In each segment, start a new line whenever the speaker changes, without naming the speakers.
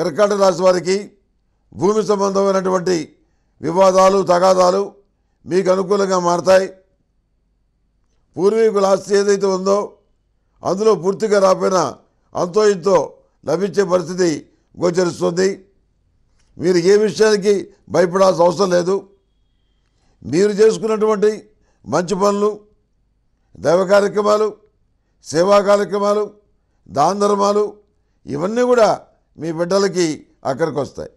కర్కాటక రాశి వారికి భూమి సంబంధమైనటువంటి వివాదాలు తగాదాలు మీకు అనుకూలంగా మారతాయి పూర్వీకుల ఆస్తి ఏదైతే ఉందో అందులో పూర్తిగా రాపోయిన అంతో ఇంతో లభించే పరిస్థితి గోచరిస్తుంది మీరు ఏ విషయానికి భయపడాల్సిన అవసరం లేదు మీరు చేసుకున్నటువంటి మంచి పనులు దైవ కార్యక్రమాలు సేవా కార్యక్రమాలు దాన ధర్మాలు ఇవన్నీ కూడా మీ బిడ్డలకి అక్కడికి వస్తాయి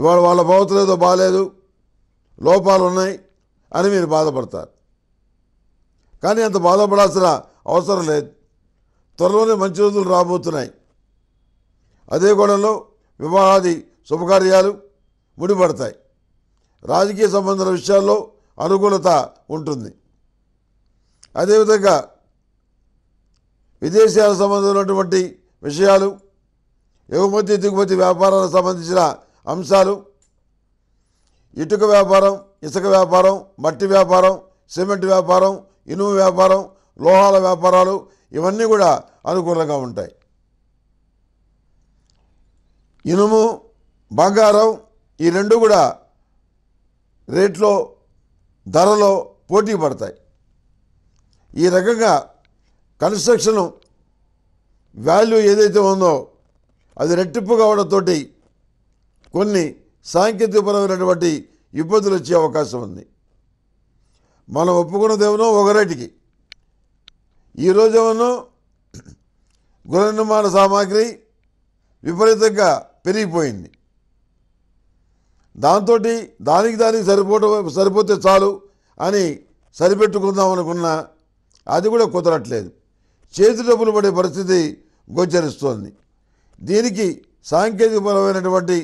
ఇవాళ వాళ్ళ భవతలు ఏదో బాగాలేదు లోపాలు ఉన్నాయి అని మీరు బాధపడతారు కానీ అంత బాధపడాల్సిన అవసరం లేదు త్వరలోనే మంచి రోజులు రాబోతున్నాయి అదే కోణంలో వివాహాది శుభకార్యాలు ముడిపడతాయి రాజకీయ సంబంధాల విషయాల్లో అనుకూలత ఉంటుంది అదేవిధంగా విదేశాల సంబంధమైనటువంటి విషయాలు ఎగుమతి దిగుమతి వ్యాపారాలకు సంబంధించిన అంశాలు ఇటుక వ్యాపారం ఇసుక వ్యాపారం మట్టి వ్యాపారం సిమెంట్ వ్యాపారం ఇనుము వ్యాపారం లోహాల వ్యాపారాలు ఇవన్నీ కూడా అనుకూలంగా ఉంటాయి ఇనుము బంగారం ఈ రెండు కూడా రేట్లో ధరలో పోటీ పడతాయి ఈ రకంగా కన్స్ట్రక్షను వాల్యూ ఏదైతే ఉందో అది రెట్టింపు కావడంతో కొన్ని సాంకేతికపరమైనటువంటి ఇబ్బందులు వచ్చే అవకాశం ఉంది మనం ఒప్పుకున్నదేమో ఒక రేటుకి ఏమన్నా గృహ నిర్మాణ సామాగ్రి విపరీతంగా పెరిగిపోయింది దాంతో దానికి దానికి సరిపోవటం సరిపోతే చాలు అని సరిపెట్టుకుందాం అనుకున్నా అది కూడా కుదరట్లేదు చేతి డబ్బులు పడే పరిస్థితి గోచరిస్తోంది దీనికి సాంకేతికపరమైనటువంటి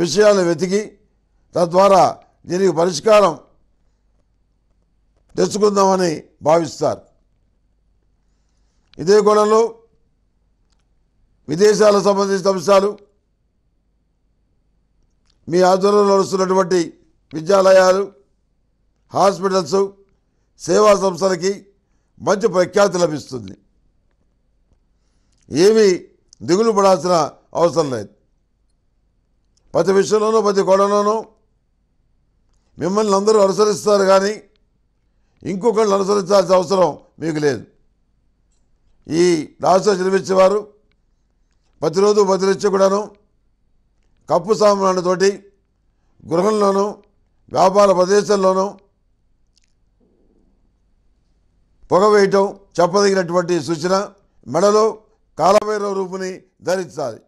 విషయాలను వెతికి తద్వారా దీనికి పరిష్కారం తెచ్చుకుందామని భావిస్తారు ఇదే కోణంలో విదేశాలకు సంబంధించిన అంశాలు మీ ఆధ్వర్యంలో నడుస్తున్నటువంటి విద్యాలయాలు హాస్పిటల్స్ సేవా సంస్థలకి మంచి ప్రఖ్యాతి లభిస్తుంది ఏవి దిగులు పడాల్సిన అవసరం లేదు ప్రతి విషయంలోనూ ప్రతి గొడవలోనూ మిమ్మల్ని అందరూ అనుసరిస్తారు కానీ ఇంకొకళ్ళు అనుసరించాల్సిన అవసరం మీకు లేదు ఈ రాష్ట్ర నిర్మించేవారు ప్రతిరోజు బదిలిచ్చి కూడాను కప్పు సామాన్లతోటి గృహంలోనూ వ్యాపార ప్రదేశంలోనూ పొగ వేయటం చెప్పదగినటువంటి సూచన మెడలో కాలభైరవ రూపుని ధరించాలి